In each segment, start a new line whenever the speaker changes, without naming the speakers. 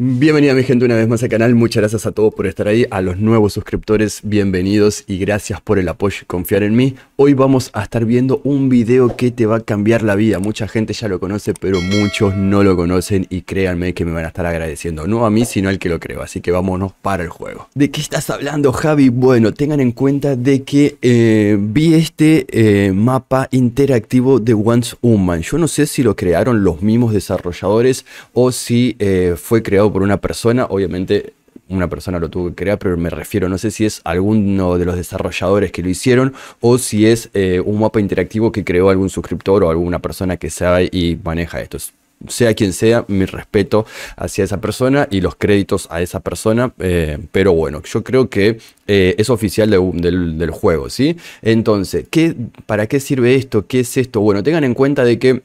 Bienvenida mi gente una vez más al canal, muchas gracias a todos por estar ahí, a los nuevos suscriptores bienvenidos y gracias por el apoyo y confiar en mí. Hoy vamos a estar viendo un video que te va a cambiar la vida, mucha gente ya lo conoce pero muchos no lo conocen y créanme que me van a estar agradeciendo, no a mí sino al que lo creo, así que vámonos para el juego. ¿De qué estás hablando Javi? Bueno, tengan en cuenta de que eh, vi este eh, mapa interactivo de Once Human, yo no sé si lo crearon los mismos desarrolladores o si eh, fue creado por una persona, obviamente una persona lo tuvo que crear, pero me refiero, no sé si es alguno de los desarrolladores que lo hicieron o si es eh, un mapa interactivo que creó algún suscriptor o alguna persona que sabe y maneja esto. Sea quien sea, mi respeto hacia esa persona y los créditos a esa persona. Eh, pero bueno, yo creo que eh, es oficial del, juego, ¿sí? Entonces, ¿qué, ¿para qué sirve esto? ¿Qué es esto? Bueno, tengan en cuenta de que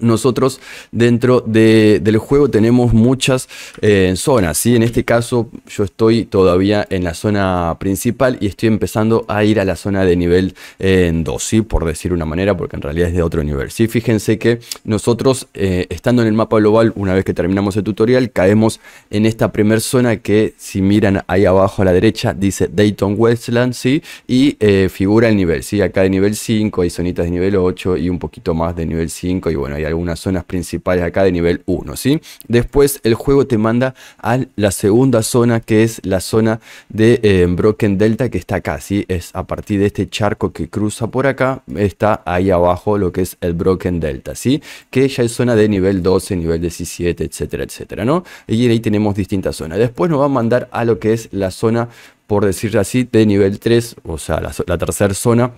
nosotros dentro del juego tenemos muchas eh, zonas, ¿sí? en este caso yo estoy todavía en la zona principal y estoy empezando a ir a la zona de nivel 2, eh, ¿sí? por decir una manera, porque en realidad es de otro nivel. ¿sí? Fíjense que nosotros eh, estando en el mapa global, una vez que terminamos el tutorial, caemos en esta primer zona que si miran ahí abajo a la derecha dice Dayton Westland ¿sí? y figura el nivel, ¿sí? acá de nivel 5, hay zonitas de nivel 8 y un poquito más de nivel 5 y bueno, ahí algunas zonas principales acá de nivel 1, ¿sí? Después el juego te manda a la segunda zona, que es la zona de eh, Broken Delta, que está acá, ¿sí? Es a partir de este charco que cruza por acá, está ahí abajo lo que es el Broken Delta, ¿sí? Que ya es zona de nivel 12, nivel 17, etcétera, etcétera, ¿no? Y ahí tenemos distintas zonas. Después nos va a mandar a lo que es la zona por decirlo así, de nivel 3, o sea, la tercera zona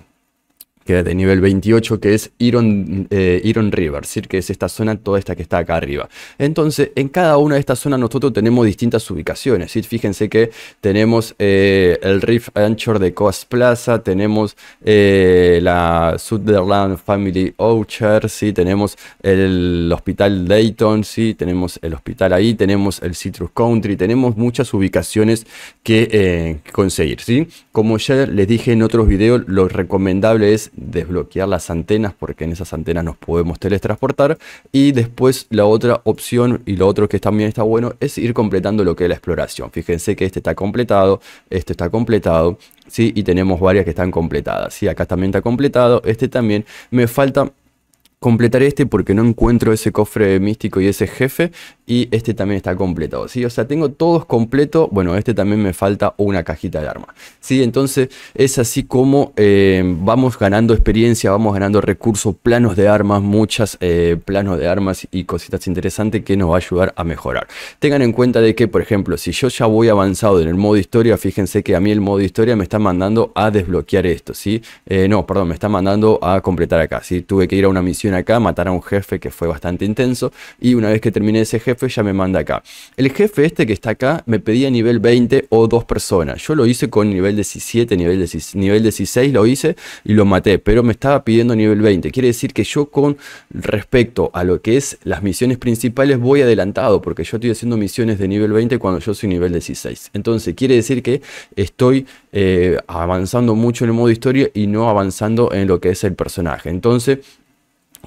que de nivel 28, que es Iron, eh, Iron River, que es esta zona, toda esta que está acá arriba. Entonces, en cada una de estas zonas nosotros tenemos distintas ubicaciones. ¿sí? Fíjense que tenemos eh, el Reef Anchor de Coast Plaza, tenemos eh, la Sutherland Family Oucher, tenemos el Hospital Dayton, ¿sí? tenemos el hospital ahí, tenemos el Citrus Country, tenemos muchas ubicaciones que conseguir. Como ya les dije en otros videos, lo recomendable es desbloquear las antenas porque en esas antenas nos podemos teletransportar. Y después la otra opción y lo otro que también está bueno es ir completando lo que es la exploración. Fíjense que este está completado, este está completado, ¿sí? Y tenemos varias que están completadas, ¿sí? Acá también está completado, este también. Me falta completaré este porque no encuentro ese cofre místico y ese jefe y este también está completado, ¿sí? O sea, tengo todos completos, bueno, este también me falta una cajita de armas, ¿sí? Entonces es así como eh, vamos ganando experiencia, vamos ganando recursos, planos de armas, muchas eh, planos de armas y cositas interesantes que nos va a ayudar a mejorar. Tengan en cuenta de que, por ejemplo, si yo ya voy avanzado en el modo historia, fíjense que a mí el modo historia me está mandando a desbloquear esto, ¿sí? Eh, no, perdón, me está mandando a completar acá, ¿sí? Tuve que ir a una misión acá, matar a un jefe que fue bastante intenso, y una vez que terminé ese jefe ya me manda acá. El jefe este que está acá me pedía nivel 20 o dos personas. Yo lo hice con nivel 17, nivel, 16, nivel 16 lo hice y lo maté, pero me estaba pidiendo nivel 20. Quiere decir que yo con respecto a lo que es las misiones principales voy adelantado, porque yo estoy haciendo misiones de nivel 20 cuando yo soy nivel 16. Entonces quiere decir que estoy eh, avanzando mucho en el modo historia y no avanzando en lo que es el personaje. Entonces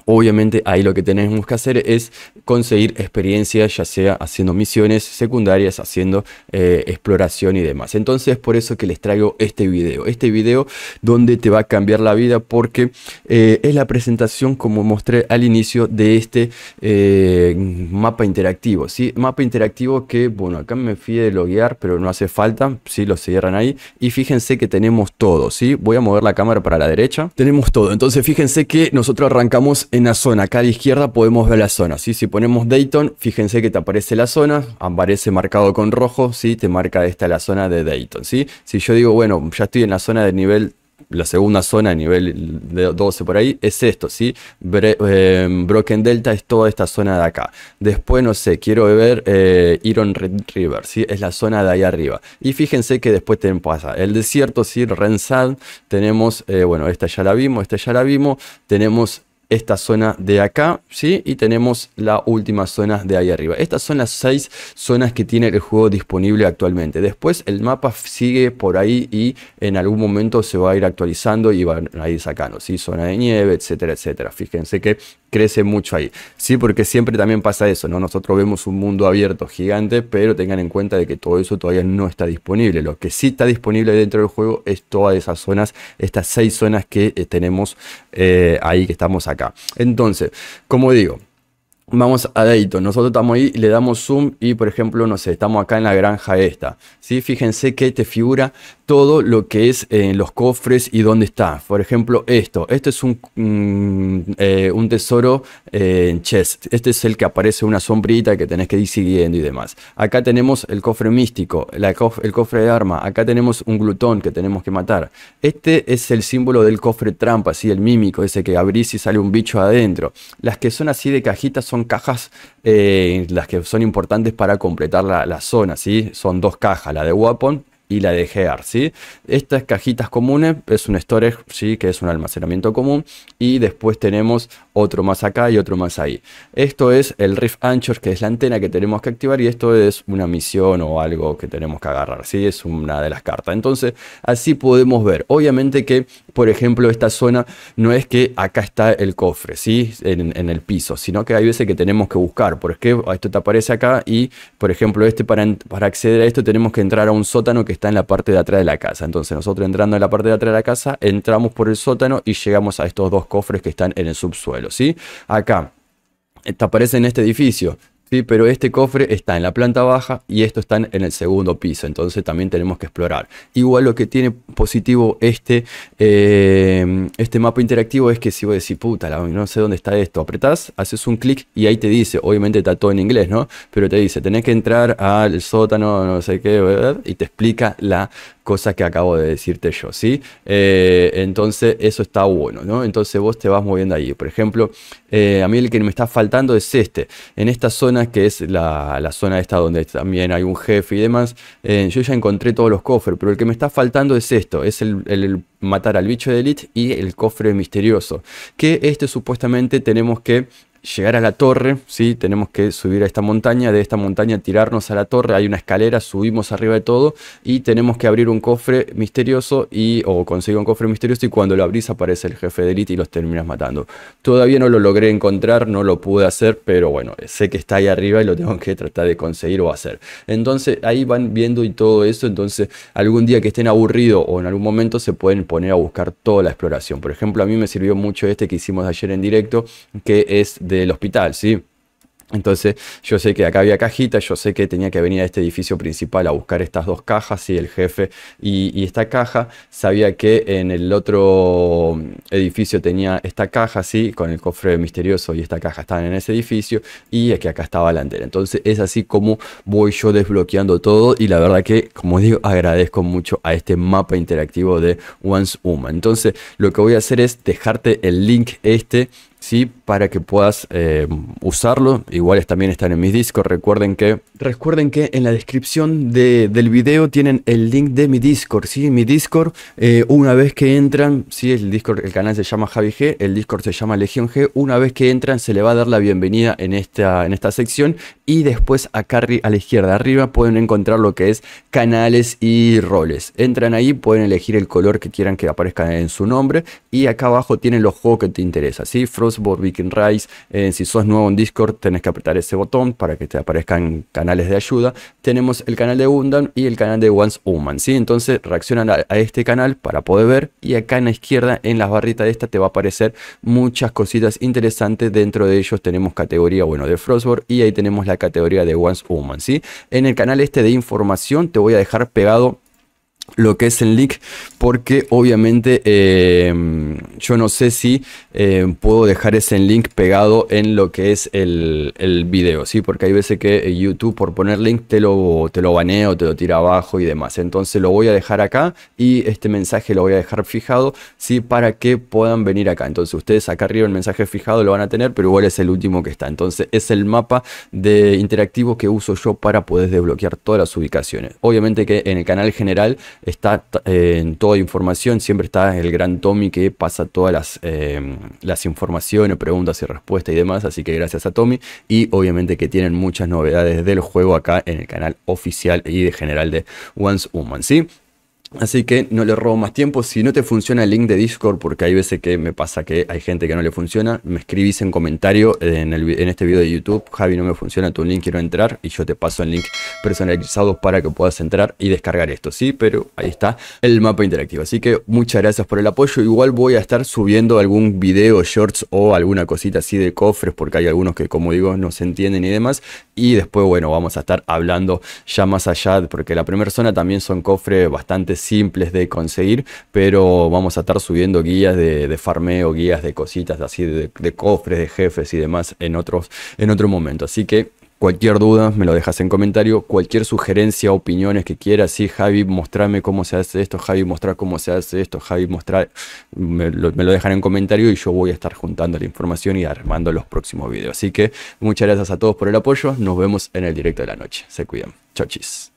Obviamente ahí lo que tenemos que hacer es conseguir experiencia, ya sea haciendo misiones secundarias, haciendo eh, exploración y demás. Entonces por eso que les traigo este video, este video donde te va a cambiar la vida porque eh, es la presentación como mostré al inicio de este eh, mapa interactivo. ¿sí? Mapa interactivo que, bueno, acá me fui de loguear, pero no hace falta, si lo cierran ahí. Y fíjense que tenemos todo, ¿sí? Voy a mover la cámara para la derecha. Tenemos todo, entonces fíjense que nosotros arrancamos en la zona, acá a la izquierda podemos ver la zona. ¿sí? Si ponemos Dayton, fíjense que te aparece la zona, aparece marcado con rojo, ¿sí? te marca esta la zona de Dayton. ¿sí? Si yo digo, bueno, ya estoy en la zona de nivel la segunda zona, nivel 12 por ahí, es esto, ¿sí? Em, Broken Delta es toda esta zona de acá. Después, no sé, quiero ver eh, Iron River, ¿sí? Es la zona de ahí arriba. Y fíjense que después te pasa el desierto, ¿sí? Rensad, tenemos, eh, bueno, esta ya la vimos, esta ya la vimos, tenemos esta zona de acá, ¿sí? Y tenemos la última zona de ahí arriba. Estas son las seis zonas que tiene el juego disponible actualmente. Después el mapa sigue por ahí y en algún momento se va a ir actualizando y van a ir sacando, ¿sí? Zona de nieve, etcétera, etcétera. Fíjense que crece mucho ahí, ¿sí? Porque siempre también pasa eso, ¿no? Nosotros vemos un mundo abierto gigante, pero tengan en cuenta de que todo eso todavía no está disponible. Lo que sí está disponible dentro del juego es todas esas zonas, estas seis zonas que eh, tenemos eh, ahí que estamos acá entonces, como digo, vamos a Dayton. Nosotros estamos ahí, le damos zoom y, por ejemplo, no sé, estamos acá en la granja esta. ¿sí? Fíjense que te figura todo lo que es en eh, los cofres y dónde está. Por ejemplo, esto. este es un, mm, eh, un tesoro eh, en chest. Este es el que aparece una sombrita que tenés que ir siguiendo y demás. Acá tenemos el cofre místico, el cofre de arma. Acá tenemos un glutón que tenemos que matar. Este es el símbolo del cofre trampa, así el mímico, ese que abrís y sale un bicho adentro. Las que son así de cajitas son cajas eh, las que son importantes para completar la, zona, ¿sí? Son dos cajas, la de WAPON y la de Gear, ¿sí? Estas cajitas comunes es un storage, ¿sí? Que es un almacenamiento común. Y después tenemos otro más acá y otro más ahí. Esto es el Rift Anchor, que es la antena que tenemos que activar y esto es una misión o algo que tenemos que agarrar, ¿sí? Es una de las cartas. Entonces, así podemos ver. Obviamente que, por ejemplo, esta zona no es que acá está el cofre, ¿sí? En, el piso, sino que hay veces que tenemos que buscar, porque esto te aparece acá y, por ejemplo, este para, para acceder a esto tenemos que entrar a un sótano que está en la parte de atrás de la casa. Entonces, nosotros entrando en la parte de atrás de la casa, entramos por el sótano y llegamos a estos dos cofres que están en el subsuelo. ¿sí? Acá te aparece en este edificio pero este cofre está en la planta baja y esto están en el segundo piso, entonces también tenemos que explorar. Igual lo que tiene positivo este, eh, este mapa interactivo es que si vos decís, puta, no sé dónde está esto, apretás, haces un clic y ahí te dice, obviamente está todo en inglés, ¿no? Pero te dice, tenés que entrar al sótano, no sé qué, y te explica la cosa que acabo de decirte yo, ¿sí? Eh, entonces eso está bueno, ¿no? Entonces vos te vas moviendo ahí. Por ejemplo, eh, a mí el que me está faltando es este. En esta zona que es la, la zona esta donde también hay un jefe y demás, eh, yo ya encontré todos los cofres, pero el que me está faltando es esto, es el, el matar al bicho de Elite y el cofre misterioso, que este supuestamente tenemos que llegar a la torre, ¿sí? tenemos que subir a esta montaña, de esta montaña tirarnos a la torre, hay una escalera, subimos arriba de todo y tenemos que abrir un cofre misterioso y, o conseguir un cofre misterioso y cuando lo abrís aparece el jefe de elite y los terminas matando. Todavía no lo logré encontrar, no lo pude hacer, pero bueno, sé que está ahí arriba y lo tengo que tratar de conseguir o hacer. Entonces ahí van viendo y todo eso, entonces algún día que estén aburridos o en algún momento se pueden poner a buscar toda la exploración. Por ejemplo, a mí me sirvió mucho este que hicimos ayer en directo, que es del hospital, ¿sí? Entonces yo sé que acá había cajita yo sé que tenía que venir a este edificio principal a buscar estas dos cajas y el jefe y, esta caja sabía que en el otro edificio tenía esta caja, sí, con el cofre misterioso y esta caja están en ese edificio y que acá estaba la entera. Entonces es así como voy yo desbloqueando todo y la verdad que, como digo, agradezco mucho a este mapa interactivo de Once human Entonces lo que voy a hacer es dejarte el link este ¿sí? para que puedas eh, usarlo. Igual también están en mis discos. Recuerden que Recuerden que en la descripción del video tienen el link de mi Discord, ¿sí? Mi Discord, eh, una vez que entran, sí, el Discord, el canal se llama Javi G, el Discord se llama Legión G, una vez que entran se le va a dar la bienvenida en esta, en esta sección y después acá a la izquierda arriba pueden encontrar lo que es canales y roles. Entran ahí, pueden elegir el color que quieran que aparezca en su nombre y acá abajo tienen los juegos que te interesan, ¿sí? Frostborn, Viking Rise, eh, si sos nuevo en Discord tenés que apretar ese botón para que te aparezcan canales de ayuda, tenemos el canal de Gundam y el canal de Once Woman, ¿sí? Entonces reaccionan a, este canal para poder ver y acá en la izquierda en las barritas de esta te va a aparecer muchas cositas interesantes, dentro de ellos tenemos categoría, bueno, de Frostborn y ahí tenemos la categoría de Once Woman, ¿sí? En el canal este de información te voy a dejar pegado lo que es el link porque obviamente em, yo no sé si em, puedo dejar ese link pegado en lo que es el, el, video, ¿sí? Porque hay veces que eh, YouTube por poner link te lo, te lo te lo tira abajo y demás. Entonces lo voy a dejar acá y este mensaje lo voy a dejar fijado, ¿sí? Para que puedan venir acá. Entonces ustedes acá arriba el mensaje fijado lo van a tener, pero igual es el último que está. Entonces es el mapa de interactivo que uso yo para poder desbloquear todas las ubicaciones. Obviamente que en el canal general está eh, en toda información, siempre está el gran Tommy que pasa todas eh, las, informaciones, preguntas y respuestas y demás, así que gracias a Tommy y obviamente que tienen muchas novedades del juego acá en el canal oficial y de general de Once Woman, ¿sí? Así que no le robo más tiempo. Si no te funciona el link de Discord, porque hay veces que me pasa que hay gente que no le funciona, me escribís en comentario en, este video de YouTube, Javi, no me funciona tu link, quiero entrar, y yo te paso el link personalizado para que puedas entrar y descargar esto, ¿sí? Pero ahí está el mapa interactivo. Así que muchas gracias por el apoyo. Igual voy a estar subiendo algún video, shorts o alguna cosita así de cofres, porque hay algunos que, como digo, no se entienden y demás. Y después, bueno, vamos a estar hablando ya más allá, porque la primera zona también son cofres bastante simples de conseguir, pero vamos a estar subiendo guías de, farmeo, guías de cositas así, de, cofres, de jefes y demás en, otros, en otro momento. Así que Cualquier duda me lo dejas en comentario. Cualquier sugerencia, opiniones que quieras. Sí, Javi, mostrame cómo se hace esto. Javi, mostrar cómo se hace esto. Javi, mostrar. Me lo, me lo dejan en comentario y yo voy a estar juntando la información y armando los próximos videos. Así que muchas gracias a todos por el apoyo. Nos vemos en el directo de la noche. Se cuidan. Chau, chis.